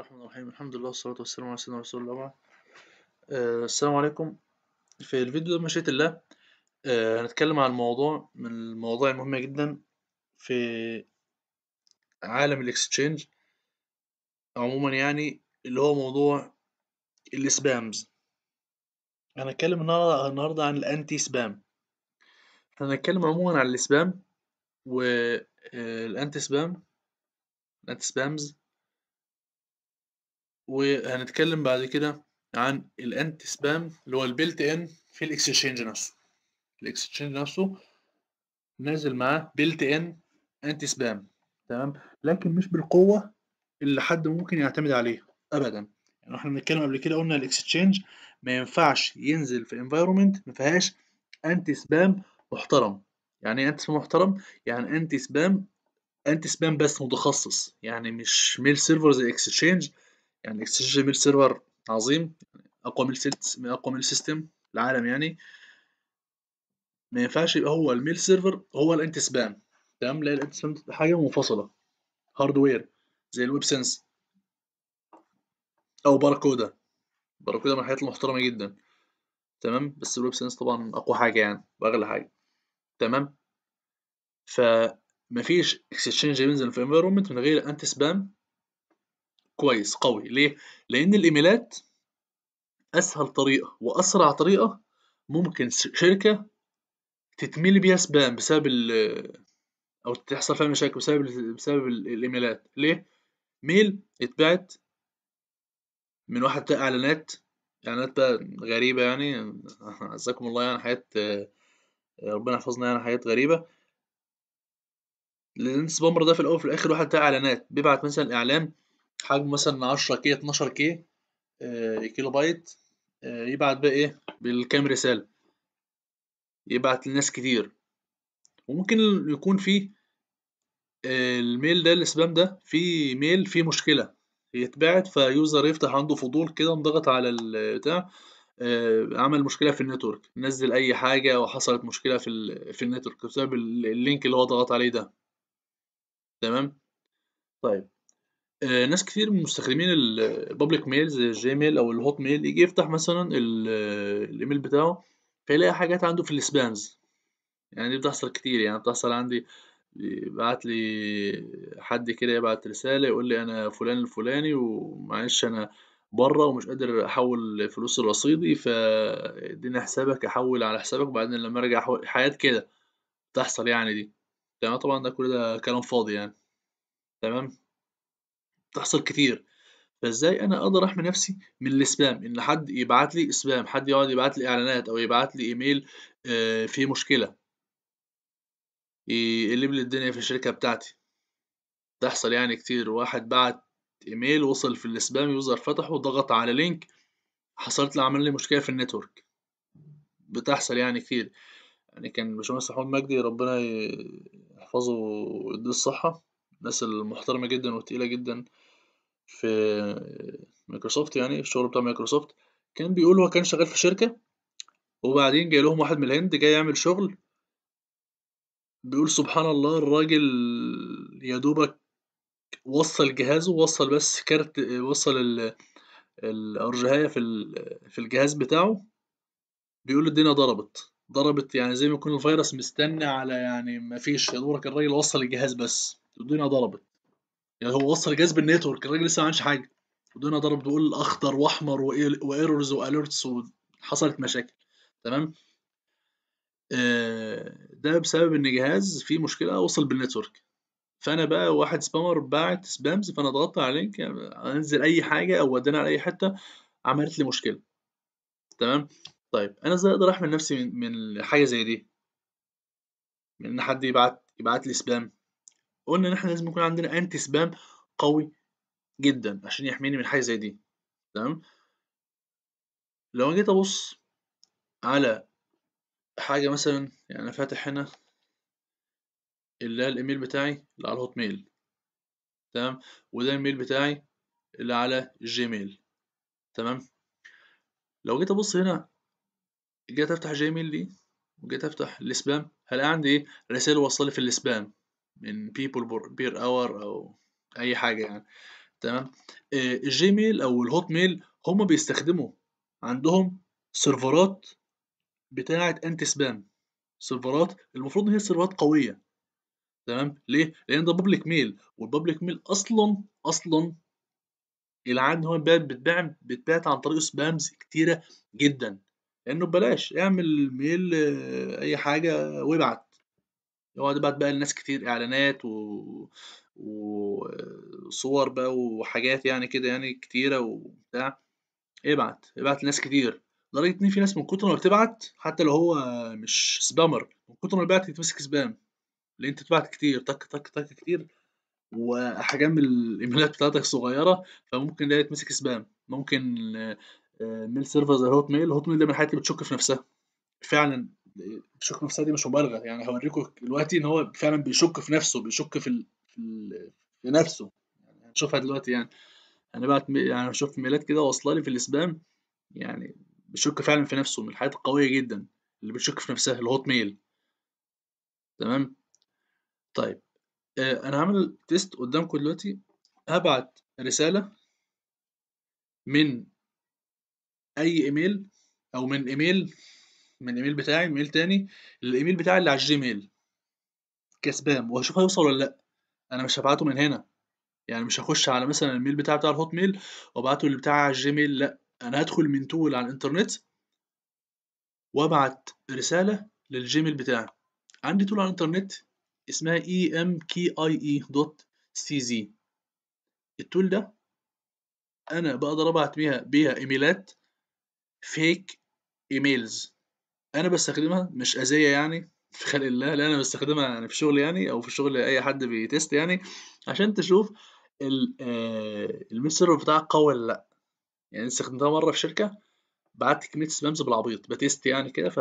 الرحمن الرحيم الحمد لله والصلاة والسلام على سيدنا رسول الله آه السلام عليكم في الفيديو ده مشيئة الله آه هنتكلم عن موضوع من المواضيع المهمة جدا في عالم الاكستشينج عموما يعني اللي هو موضوع السبامز هنتكلم النهاردة عن الانتي سبام هنتكلم عموما عن السبام والانتي آه، سبام الانتي سبامز وهنتكلم بعد كده عن الانت سبام اللي هو البيلت ان في الاكسشينج نفسه الاكسشينج نفسه نازل معاه بيلت ان انت سبام تمام لكن مش بالقوه اللي حد ممكن يعتمد عليها ابدا يعني احنا بنتكلم قبل كده قلنا الاكسشينج ما ينفعش ينزل في انفايرمنت ما فيهاش انتي سبام محترم يعني ايه انتي سبام محترم يعني انتي سبام انتي سبام بس متخصص يعني مش ميل سيرفر زي اكسشينج يعني اكستشن جيميل سيرفر عظيم يعني اقوى من السيت اقوى من السيستم العالم يعني ما ينفعش يبقى هو الميل سيرفر هو الانتي سبام تمام لان الانتي سبام حاجه منفصله هاردوير زي الويب سنس او باركودا باركودا من الحاجات المحترمه جدا تمام بس الويب سنس طبعا اقوى حاجه يعني واغلى حاجه تمام فمفيش مفيش اكستشينج في انفيرومنت من غير انتي سبام كويس قوي ليه؟ لأن الإيميلات أسهل طريقة وأسرع طريقة ممكن شركة تتملي بيها سبام بسبب ال أو تحصل فيها مشاكل بسبب الـ بسبب الـ الإيميلات ليه؟ ميل اتبعت من واحد بتاع إعلانات إعلانات بقى غريبة يعني عزكم الله يعني حاجات ربنا يحفظنا يعني حاجات غريبة لأن السبامر ده في الأول وفي الآخر واحد بتاع إعلانات بيبعت مثلا إعلان حجم مثلا 10 كي 12 كي كيلو بايت يبعت بقى ايه بالكام رسالة يبعت لناس كتير وممكن يكون في آه، الميل ده السبام ده في ميل فيه مشكلة يتبعت فيوزر يفتح عنده فضول كده انضغط على البتاع آه، عمل مشكلة في النتورك نزل أي حاجة أو حصلت مشكلة في في النتورك بسبب اللينك اللي هو ضغط عليه ده تمام طيب آه، ناس كتير من مستخدمين البابليك ميل زي الجيميل او الهوت ميل يجي يفتح مثلا ال- الايميل بتاعه فيلاقي حاجات عنده في السبامز يعني دي بتحصل كتير يعني بتحصل عندي بعت لي حد كده يبعت رسالة يقول لي أنا فلان الفلاني ومعلش أنا بره ومش قادر أحول فلوس رصيدي فاديني حسابك أحول على حسابك وبعدين لما أرجع أحول حاجات كده بتحصل يعني دي تمام طبعا ده كل ده كلام فاضي يعني تمام بتحصل كتير فازاي انا اقدر احمي نفسي من السبام ان حد يبعت لي سبام حد يقعد يبعت لي اعلانات او يبعت لي ايميل آه، في فيه مشكله يقلب لي الدنيا في الشركه بتاعتي تحصل يعني كتير واحد بعت ايميل وصل في السبام يوزر فتحه ضغط على لينك حصلت له عمل لي مشكله في النتورك بتحصل يعني كتير يعني كان باشمهندس محمود مجدي ربنا يحفظه ويديه الصحه الناس المحترمة جدا والتقيلة جدا في مايكروسوفت يعني الشغل بتاع مايكروسوفت كان بيقول هو كان شغال في شركة وبعدين جاي لهم واحد من الهند جاي يعمل شغل بيقول سبحان الله الراجل يا دوبك وصل جهازه وصل بس كارت وصل الأرجهاية في في الجهاز بتاعه بيقول الدنيا ضربت ضربت يعني زي ما يكون الفيروس مستني على يعني مفيش يا دورك الراجل وصل الجهاز بس الدنيا ضربت يعني هو وصل جذب بالنتورك الراجل لسه ما عملش حاجه الدنيا ضربت بيقول اخضر واحمر وايرورز واليرتس وحصلت مشاكل تمام آه، ده بسبب ان جهاز فيه مشكله وصل بالنتورك فانا بقى واحد سبامر باعت سبامز فانا ضغطت على لينك انزل اي حاجه او ودانا على اي حته عملت لي مشكله تمام طيب انا ازاي اقدر احمي نفسي من حاجه زي دي من ان حد يبعت يبعت لي سبام قلنا ان احنا لازم يكون عندنا انتي سبام قوي جدا عشان يحميني من حاجه زي دي تمام لو جيت ابص على حاجه مثلا يعني انا فاتح هنا اللي هي الايميل بتاعي اللي على الهوت ميل تمام وده الإيميل بتاعي اللي على جيميل تمام لو جيت ابص هنا جيت افتح جيميل دي وجيت افتح السبام هلاقي عندي ايه رسائل وصلت في السبام من بيبول بير اور او اي حاجه يعني تمام آه، الجيميل او الهوت ميل هم بيستخدموا عندهم سيرفرات بتاعه انتي سبام سيرفرات المفروض ان هي سيرفرات قويه تمام ليه لان ده بابليك ميل والبابليك ميل اصلا اصلا العاد ان هو بيتباع بيتباعت عن طريق سبامز كتيره جدا لانه ببلاش اعمل ميل آه، اي حاجه وابعت يقعد بقى تبقى لناس كتير اعلانات و... وصور بقى وحاجات يعني كده يعني كتيرة وبتاع ابعت ابعت لناس كتير لدرجة إن في ناس من كتر ما بتبعت حتى لو هو مش سبامر من كتر ما بعت يتمسك سبام لأن أنت بتبعت كتير تك تك تك كتير وأحجام الإيميلات بتاعتك صغيرة فممكن ده يتمسك سبام ممكن ميل سيرفر زي هوت ميل هوت ميل ده من الحاجات اللي بتشك في نفسها فعلا بشك نفسها دي مش مبالغه يعني هوريكم دلوقتي ان هو فعلا بيشك في نفسه بيشك في ال... في, ال... في نفسه يعني هنشوفها دلوقتي يعني انا بعت م... يعني شفت ميلاد كده واصله لي في الاسبام يعني بيشك فعلا في نفسه من الحاجات القويه جدا اللي بتشك في نفسها الهوت ميل تمام طيب آه، انا هعمل تيست قدامكم دلوقتي هبعت رساله من اي ايميل او من ايميل من الايميل بتاعي ايميل تاني للايميل بتاعي اللي على الجيميل كسبام وهشوف هيوصل ولا لا انا مش هبعته من هنا يعني مش هخش على مثلا الميل بتاعي بتاع الهوت ميل وابعته اللي بتاع على الجيميل لا انا هدخل من تول على الانترنت وابعت رساله للجيميل بتاعي عندي تول على الانترنت اسمها زي e e التول ده انا بقدر ابعت بيها بيها ايميلات فيك ايميلز انا بستخدمها مش اذيه يعني في خلق الله لا انا بستخدمها يعني في شغل يعني او في شغل اي حد بيتست يعني عشان تشوف آه، المستر سيرفر بتاعك قوي ولا لا يعني استخدمتها مره في شركه بعت كميه سبامز بالعبيط بتست يعني كده ف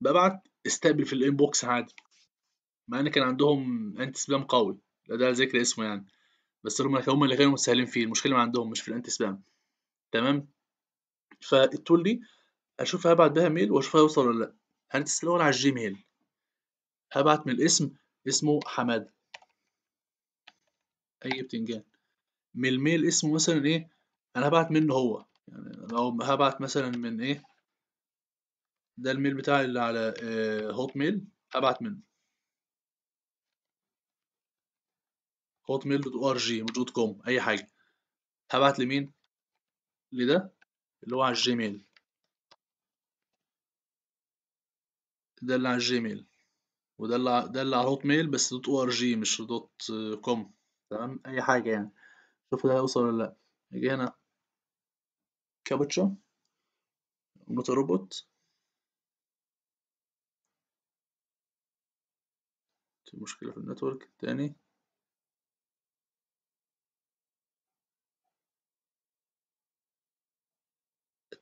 ببعت استقبل في الانبوكس عادي مع ان كان عندهم انتي سبام قوي لا ده ذكر اسمه يعني بس هم هم اللي كانوا متساهلين فيه المشكله ما عندهم مش في الانتي سبام تمام فالتول دي اشوف هبعت بيها ميل واشوف هيوصل ولا لا هندس يعني على الجيميل هبعت من الاسم اسمه حماده اي بتنجان من الميل اسمه مثلا ايه انا هبعت منه هو يعني لو هبعت مثلا من ايه ده الميل بتاعي اللي على آه هوت ميل هبعت منه هوت ميل دوت ار جي دوت كوم اي حاجه هبعت لمين لده اللي هو على الجيميل اللي على الجيميل وده دل على هوت ميل بس دوت او ار جي مش دوت كوم تمام اي حاجه يعني شوف ده هيوصل ولا لا اجي هنا كابتشا موتور روبوت مشكله في النتورك تاني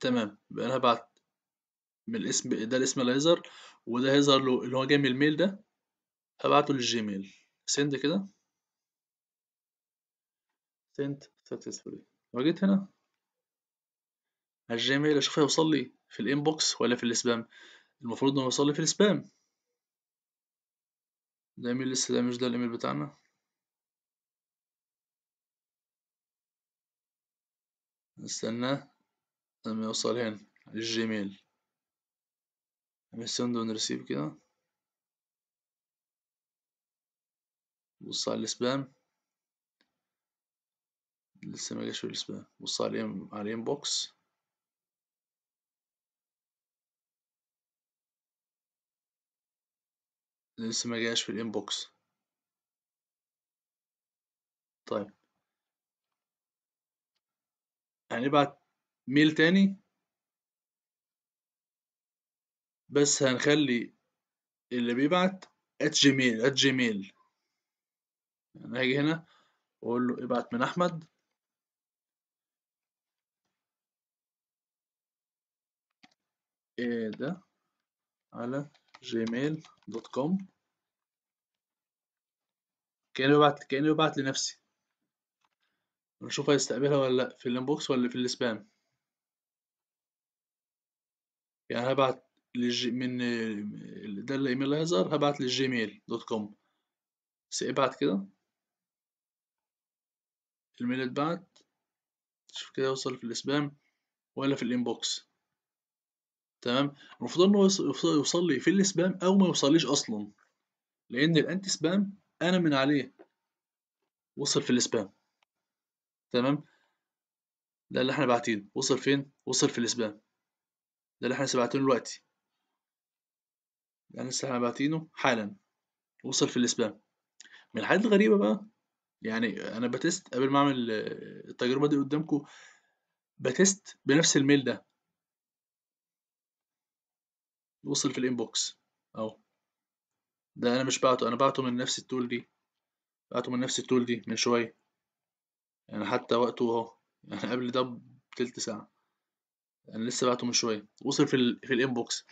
تمام بقى انا هبعت من الاسم ده الاسم اللي هيظهر وده هيظهر له اللي هو جاي من الميل ده هبعته للجيميل سند كده سند سكسسفولي لو جيت هنا الجيميل اشوف هيوصل لي في الانبوكس ولا في السبام المفروض انه يوصل لي في السبام ده ايميل لسه ده مش ده الايميل بتاعنا نستناه لما يوصل هنا الجيميل نعمل سند ونرسيف كده بص على السبام لسه ما جاش في السبام بص على الانبوكس لسه ما جاش في الانبوكس طيب هنبعت ميل تاني بس هنخلي اللي بيبعت ات جيميل ات جيميل يعني هاجي هنا واقول له ابعت من احمد ايه ده على جيميل دوت كوم كأنه ببعت كأنه ببعت لنفسي نشوف هيستقبلها ولا لأ في الانبوكس ولا في السبام يعني هبعت من آه، ده الايميل اللي هيظهر هبعت للجيميل دوت كوم بس ابعت كده الميل اتبعت شوف كده وصل في الاسبام ولا في الانبوكس تمام المفروض انه يوصل لي في السبام او ما يوصليش اصلا لان الانتي سبام انا من عليه وصل في السبام تمام ده اللي احنا باعتينه وصل فين وصل في السبام ده اللي احنا سبعتينه دلوقتي يعني لسه حالا وصل في الاسبان من الحاجات الغريبه بقى يعني انا بتست قبل ما اعمل التجربه دي قدامكم بتست بنفس الميل ده وصل في الانبوكس اهو ده انا مش بعته انا بعته من نفس التول دي بعته من نفس التول دي من شويه يعني حتى وقته اهو يعني قبل ده بتلت ساعه انا لسه بعته من شويه وصل في, الـ في الانبوكس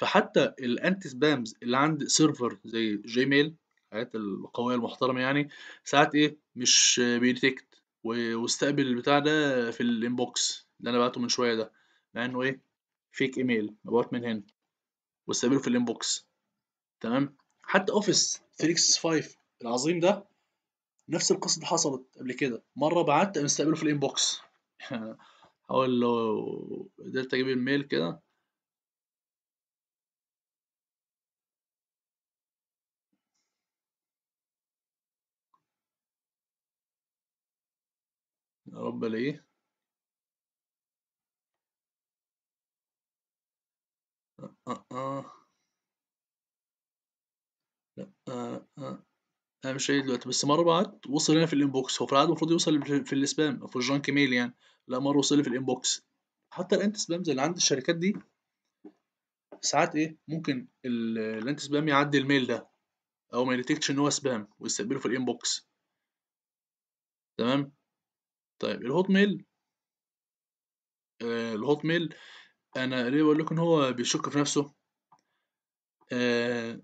فحتى الانتي سبامز اللي عند سيرفر زي جيميل الحاجات القويه المحترمه يعني ساعات ايه مش بيديتكت واستقبل البتاع ده في الانبوكس اللي انا بعته من شويه ده مع انه ايه فيك ايميل ابعت من هنا واستقبله في الانبوكس تمام حتى اوفيس 365 العظيم ده نفس القصه اللي حصلت قبل كده مره بعت مستقبله في الانبوكس حاول لو قدرت اجيب الميل كده يا رب ليه آه آه أه. آه. آه انا مش شايف دلوقتي بس مره بعت وصل هنا في الانبوكس هو في العاده المفروض يوصل في السبام او في الجانك ميل يعني لا مره وصل لي في الانبوكس حتى الانت سبامز اللي عند الشركات دي ساعات ايه ممكن الانت سبام يعدي الميل ده او ما يديتكتش ان هو سبام ويستقبله في الانبوكس تمام طيب الهوت ميل آه الهوت ميل انا ليه بقول لكم هو بيشك في نفسه آه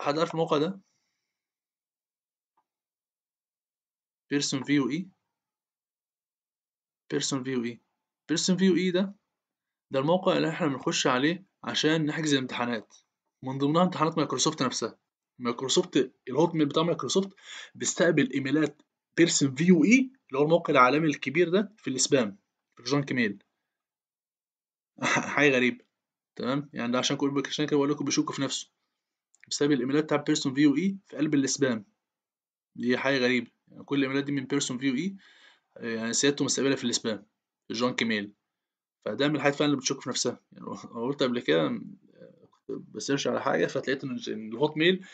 حد عارف الموقع ده بيرسون فيو اي بيرسون فيو اي بيرسون فيو اي ده ده الموقع اللي احنا بنخش عليه عشان نحجز الامتحانات من ضمنها امتحانات مايكروسوفت نفسها مايكروسوفت الهوت ميل بتاع مايكروسوفت بيستقبل ايميلات بيرسن في يو اي اللي هو الموقع العالمي الكبير ده في السبام في الجنك ميل حاجه غريبه تمام يعني ده عشان كل عشان كده بقول لكم بيشكوا في نفسه بسبب الايميلات بتاع بيرسون فيو اي في قلب السبام دي حاجه غريبه يعني كل الايميلات دي من بيرسون فيو اي آه، يعني سيادته مستقبله في السبام في الجنك ميل فده من الحاجات فعلا اللي بتشك في نفسها يعني قلت قبل كده آه، كنت بسيرش على حاجه فتلاقيت ان الهوت ميل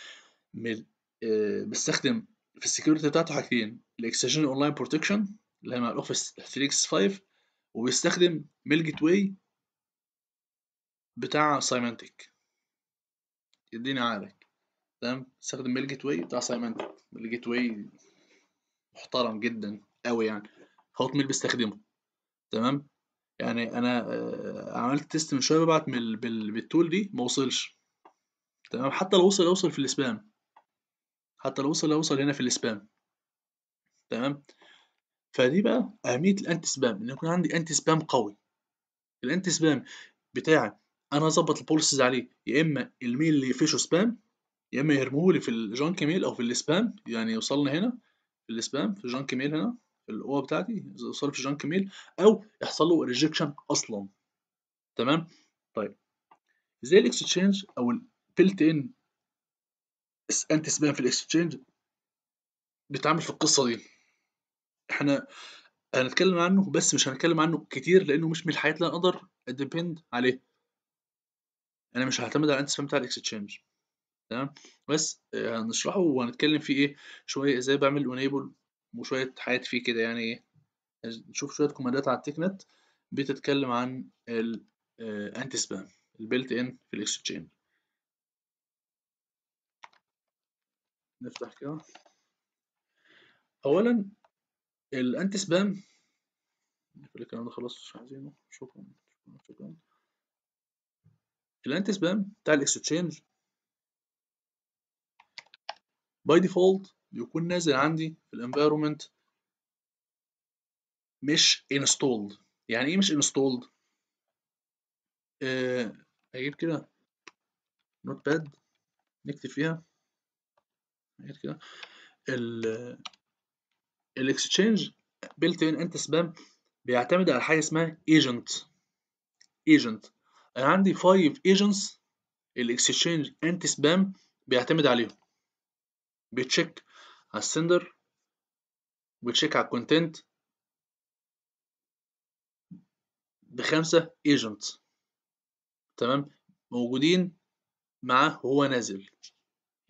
آه، بستخدم في السكيورتي بتاعته حاجتين الاكستنشن اونلاين بروتكشن اللي هي مع الاوفيس 365 وبيستخدم ميل جيت واي بتاع سيمانتك يديني عقلك تمام استخدم ميل جيت واي بتاع سيمانتك ميل جيت واي محترم جدا قوي يعني هوت ميل بيستخدمه تمام يعني انا آه، عملت تيست من شويه ببعت بالتول دي ما وصلش تمام حتى لو وصل يوصل في السبام حتى لو وصل هيوصل هنا في السبام تمام فدي بقى اهميه الانتي سبام ان يكون عندي انتي سبام قوي الانتي سبام بتاعي انا اظبط البولسز عليه يا اما الميل اللي يقفشه سبام يا اما يرموه لي في الجانك ميل او في السبام يعني يوصلنا هنا في السبام في الجانك ميل هنا في القوه بتاعتي يوصل في الجانك ميل او يحصل له ريجكشن اصلا تمام طيب ازاي الاكستشينج او البيلت ان انت سبان في الاكستشينج بيتعامل في القصه دي احنا هنتكلم عنه بس مش هنتكلم عنه كتير لانه مش من الحاجات اللي انا اقدر اديبند عليه انا مش هعتمد على انت سبان بتاع الاكستشينج تمام بس آه، هنشرحه وهنتكلم فيه ايه شويه ازاي بعمل انيبل وشويه حاجات فيه كده يعني ايه نشوف شويه كوماندات على التكنت بتتكلم عن الانتي سبام البيلت ان في الاكستشينج نفتح كده اولا الانتي سبام كل الكلام ده خلاص مش عايزينه شكرا شكرا شكرا الانتي سبام بتاع الاكستشينج باي ديفولت بيكون نازل عندي في الانفايرمنت مش انستولد يعني ايه مش انستولد اجيب آه، كده نوت باد نكتب فيها غير كده الاكستشينج بيلت ان انت سبام بيعتمد على حاجه اسمها ايجنت ايجنت انا عندي 5 ايجنتس الاكستشينج انت سبام بيعتمد عليهم بيتشيك على السندر بتشيك على الكونتنت بخمسه ايجنتس تمام موجودين معاه وهو نازل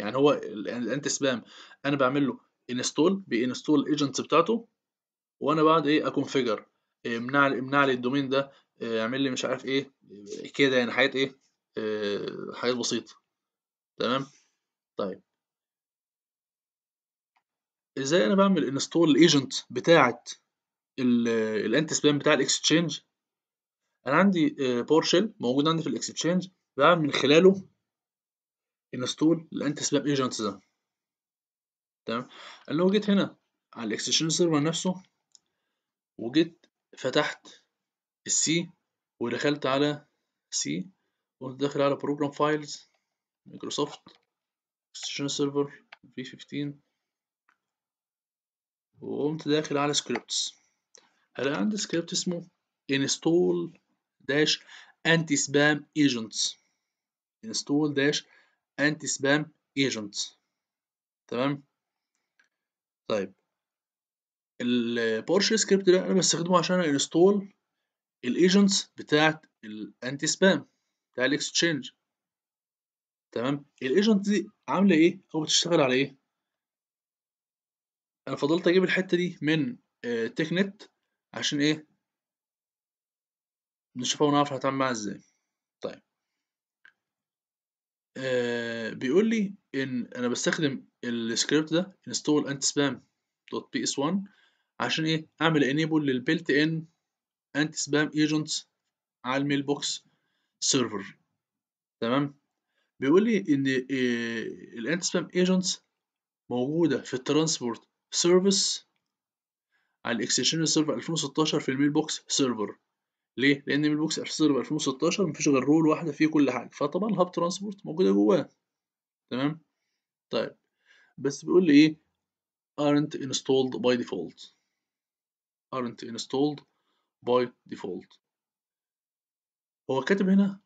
يعني هو الانت سبام انا بعمل له انستول بانستول الايجنتس بتاعته وانا بعد ايه اكونفيجر آه، امنع لي امنع لي الدومين ده اعمل آه، لي مش عارف ايه آه، كده يعني حاجات ايه حاجات بسيطه تمام طيب ازاي انا بعمل انستول الايجنت بتاعه الانت سبام بتاع الاكستشينج انا عندي باور شيل موجود عندي في الاكستشينج بعمل من خلاله انستول الانتي سباب ايجنتس ده تمام لو جيت هنا على الاكستشن سيرفر نفسه وجيت فتحت السي ودخلت على سي وقمت داخل على بروجرام فايلز مايكروسوفت اكستشن سيرفر في 15 وقمت داخل على سكريبتس هلا عندي سكريبت اسمه install داش انتي سبام ايجنتس install داش انتي سبام ايجنت تمام طيب البورش سكريبت ده انا بستخدمه عشان انستول الايجنتس بتاعت الانتي سبام بتاع الاكسشينج تمام الايجنت دي عامله ايه او بتشتغل على ايه انا فضلت اجيب الحته دي من تكنت آه، عشان ايه نشوفها ونعرف هتعمل معاها ازاي آه، بيقول لي ان انا بستخدم السكريبت ده install antispam.ps1 عشان ايه اعمل enable للبيلت ان anti spam agents على الميل بوكس سيرفر تمام بيقول لي ان الانتي سبام ايجنتس موجوده في الترانسبورت سيرفيس على الاكستنشن سيرفر 2016 في الميل بوكس سيرفر ليه؟ لأن البوكس احصر ب 2016 مفيش غير رول واحدة فيه كل حاجة فطبعا الهاب ترانسبورت موجودة جواه تمام؟ طيب بس بيقول لي إيه aren't installed by default aren't installed by default هو كاتب هنا